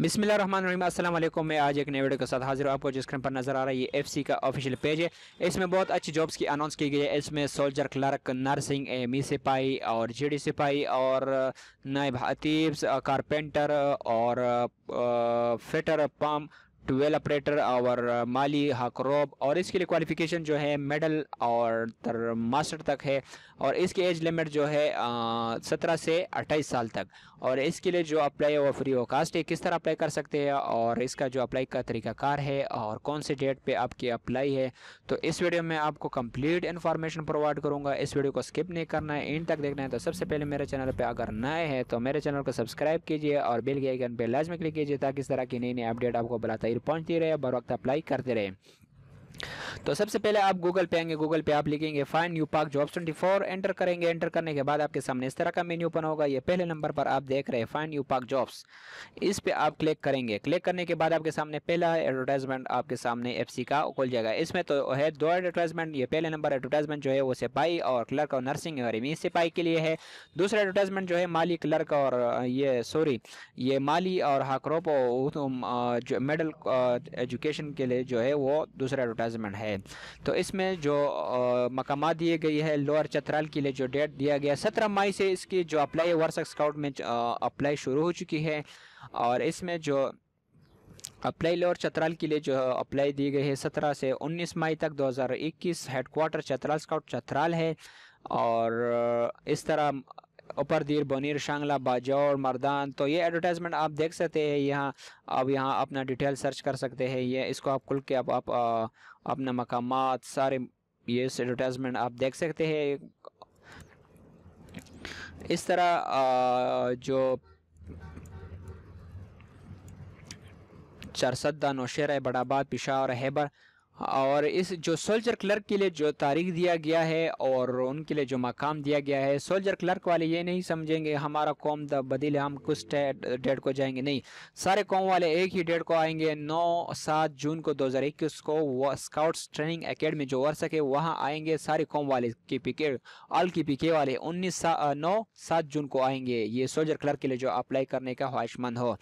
बिसमिल अल्लाम मैं आज एक नए वीडियो के साथ हाजिर हूँ आपको जिस स्क्रीन पर नज़र आ रहा है ये एफसी का ऑफिशियल पेज है इसमें बहुत अच्छी जॉब्स की अनाउंस की गई है इसमें soldier clerk nursing M E सिपाही और जे डी सिपाही और नायब हतीब्स कारपेंटर और फिटर पम्प ट्वेल ऑपरेटर और माली हकरोब और इसके लिए क्वालिफिकेशन जो है मेडल और मास्टर तक है और इसकी एज लिमिट जो है सत्रह से अट्ठाईस साल तक और इसके लिए जो अप्लाई है वो फ्री ऑफ कास्ट है किस तरह अप्लाई कर सकते हैं और इसका जो अप्लाई का तरीकाकार है और कौन से डेट पे आपकी अप्लाई है तो इस वीडियो में आपको कंप्लीट इन्फॉर्मेशन प्रोवाइड करूँगा इस वीडियो को स्किप नहीं करना है एंड तक देखना है तो सबसे पहले मेरे चैनल पर अगर नए हैं तो मेरे चैनल को सब्सक्राइब कीजिए और बिल के आइकन पर लाजमी क्लिक कीजिए ताकि इस तरह की नई नई अपडेट आपको बताइए पहुँचते रहे बर वक्त अप्लाई करते रहे तो सबसे पहले आप गूगल पे आएंगे गूगल पे आप लिखेंगे find new park jobs twenty four enter करेंगे एंटर करने के बाद आपके सामने इस तरह का मेन्यू ओपन होगा ये पहले नंबर पर आप देख रहे हैं फाइन न्यू पार्क जॉब्स इस पर आप क्लिक करेंगे क्लिक करने के बाद आपके सामने पहला एडवर्टाइजमेंट आपके सामने एफ का खुल जाएगा इसमें तो है दो एडवर्टाइजमेंट ये पहले नंबर एडवर्टाइजमेंट जो है वो सिपाही और क्लर्क और नर्सिंग और इमी सिपाही के लिए है दूसरा एडवर्टाइजमेंट जो है माली क्लर्क और ये सॉरी ये माली और हाकरोपो मेडल एजुकेशन के लिए जो है वो दूसरा एडवर्टाइजमेंट है है तो इसमें जो मकाम दिए गए है लोअर चतराल के लिए जो डेट दिया गया सत्रह मई से इसकी जो अप्लाई वर्सक स्काउट में अप्लाई शुरू हो चुकी है और इसमें जो अप्लाई लोअर चतराल के लिए जो अप्लाई दी गई है सत्रह से उन्नीस मई तक 2021 हेडक्वार्टर चतराल स्काउट चतराल है और इस तरह ऊपर दीर बनीर शांगला बाजौर मर्दान तो ये एडवर्टाइजमेंट आप देख सकते हैं यहाँ आप यहाँ अपना डिटेल सर्च कर सकते हैं ये इसको आप खुल के आप, आप आ, अपना मकाम सारे ये एडवर्टाइजमेंट आप देख सकते हैं इस तरह आ, जो चरसदा नौशेरा बड़ाबाद पिशा और हैबर और इस जो सोल्जर क्लर्क के लिए जो तारीख दिया गया है और उनके लिए जो मकाम दिया गया है सोल्जर क्लर्क वाले ये नहीं समझेंगे हमारा कौम द बदिल हम कुछ डेट को जाएंगे नहीं सारे कौम वाले एक ही डेट को आएंगे नौ सात जून को 2021 को स्काउट्स ट्रेनिंग एकेडमी जो वर्षक है वहाँ आएंगे सारे कौम वाले के पी के आल की पी के वाले उन्नीस सा, नौ सात जून को आएंगे ये सोल्जर क्लर्क के लिए जो अप्लाई करने का ख्वाहिशमंद हो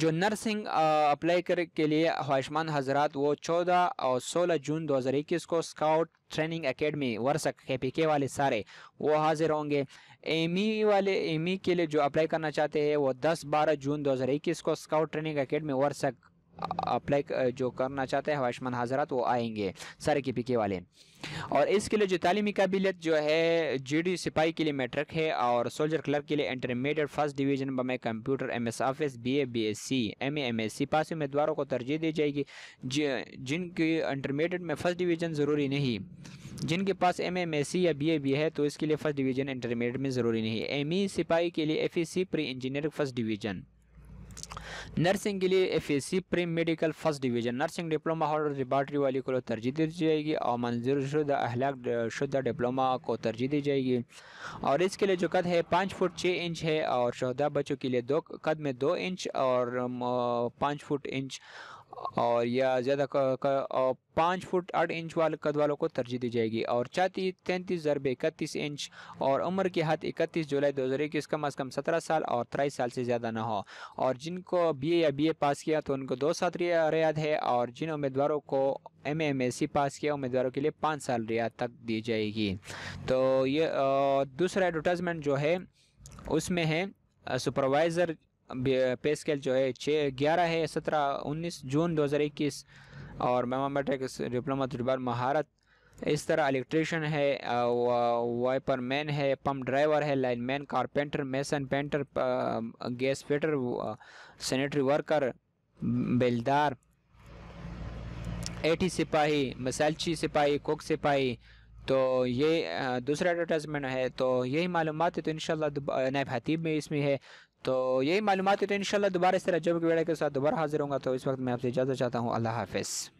जो नर्सिंग अप्लाई कर के लिए ख्वाहिशमंद हजरात वो चौदह और 16 जून 2021 को स्काउट ट्रेनिंग एकेडमी वर्सक के वाले सारे वो हाजिर होंगे एमी वाले एमी के लिए जो अप्लाई करना चाहते हैं वो 10 बारह जून 2021 को स्काउट ट्रेनिंग एकेडमी वर्षक अप्लाई जो करना चाहते हैं हवाशमंद हजरात वो आएंगे सारे के पी के वाले और इसके लिए जो तालीमी काबिलियत जो है जी सिपाही के लिए मेट्रिक है और सोल्जर क्लर्क के लिए इंटरमीडिएट फर्स्ट डिवीजन बमे computer M S office B A B S C M A M S C pass उम्मीदवारों को तरजीह दी जाएगी जिनकी इंटरमीडिएट में फर्स्ट डिवीजन ज़रूरी नहीं जिनके पास एम एम एस सी या बी ए बी है तो इसके लिए फ़र्स्ट डिवीजन इंटरमीडिएट में ज़रूरी नहीं एम ई e सिपाही के लिए F E C pre engineering first division nursing के लिए F S C pre medical first division nursing diploma holder laboratory वाली को तरजीह दी जाएगी और मंजूर शुदा अहलाक शुदा डिप्लोमा को तरजीह दी जाएगी और इसके लिए जो कद है पाँच फुट छः इंच है और शहदा बच्चों के लिए दो कद में दो इंच और पाँच फुट इंच और या ज़्यादा पाँच फुट आठ इंच वाले कद वालों को तरजीह दी जाएगी और चाहती तैंतीस जरबे इकतीस इंच और उम्र की हाथ इकतीस जुलाई दो हज़ार इक्कीस कम अज़ कम सत्रह साल और तेईस साल से ज़्यादा ना हो और जिनको बी ए या बी ए पास किया तो उनको दो साल रियायत है और जिन उम्मीदवारों को M M S C pass किया उम्मीदवारों के लिए पाँच साल रियायत तक दी जाएगी तो ये दूसरा एडवर्टाइजमेंट जो है उसमें है सुपरवाइज़र पे स्केल जो है छः ग्यारह है सत्रह उन्नीस जून 2021 और मेट्रिक डिप्लोमा तजुर्बा महारत इस तरह इलेक्ट्रिशियन है वाइपर मैन है पम्प ड्राइवर है line man carpenter mason painter gas fitter sanitary worker बेलदार एटी सिपाही मसैलची सिपाही कुक सिपाही तो ये दूसरा एडवर्टाइजमेंट है तो यही मालूम है तो इन नायब हतीब में इसमें है तो यही मालूम है तो इन शाला दोबारा इस तरह जब के वेड़ा के साथ दोबारा हाजिर होंगे तो इस वक्त मैं आपसे इजाज़त चाहता हूँ अल्लाह हाफिज़